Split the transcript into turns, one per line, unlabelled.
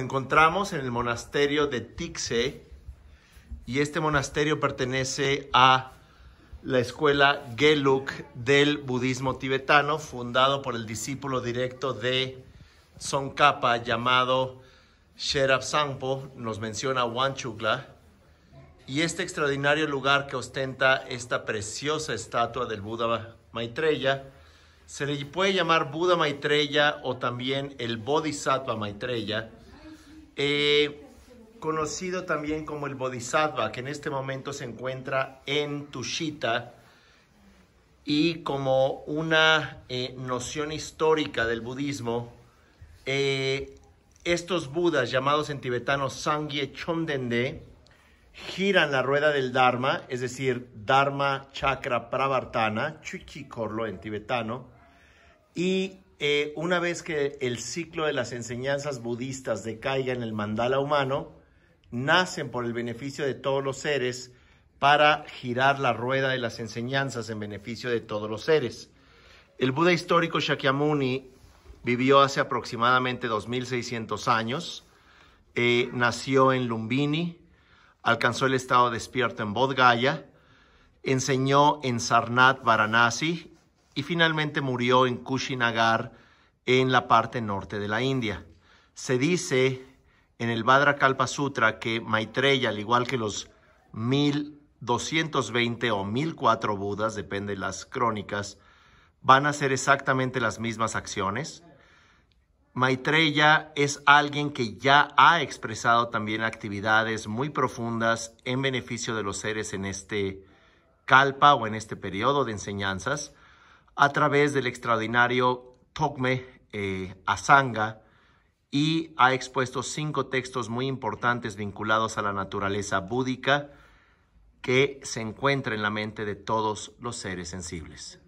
encontramos en el monasterio de Tixe y este monasterio pertenece a la escuela Geluk del budismo tibetano, fundado por el discípulo directo de Tsongkhapa llamado Sherab Sangpo, nos menciona Wanchukla. Y este extraordinario lugar que ostenta esta preciosa estatua del Buda Maitreya, se le puede llamar Buda Maitreya o también el Bodhisattva Maitreya, eh, conocido también como el Bodhisattva, que en este momento se encuentra en Tushita, y como una eh, noción histórica del budismo, eh, estos budas llamados en tibetano Sangye Chondende giran la rueda del Dharma, es decir, Dharma Chakra Pravartana, Chuchikorlo en tibetano, y eh, una vez que el ciclo de las enseñanzas budistas decaiga en el mandala humano, nacen por el beneficio de todos los seres para girar la rueda de las enseñanzas en beneficio de todos los seres. El Buda histórico Shakyamuni vivió hace aproximadamente 2600 años, eh, nació en Lumbini, alcanzó el estado despierto en Bodh enseñó en Sarnath Varanasi y finalmente murió en Kushinagar, en la parte norte de la India. Se dice en el Kalpa Sutra que Maitreya, al igual que los 1220 o 1004 Budas, depende de las crónicas, van a hacer exactamente las mismas acciones. Maitreya es alguien que ya ha expresado también actividades muy profundas en beneficio de los seres en este kalpa o en este periodo de enseñanzas a través del extraordinario Tokme eh, Asanga y ha expuesto cinco textos muy importantes vinculados a la naturaleza búdica que se encuentra en la mente de todos los seres sensibles.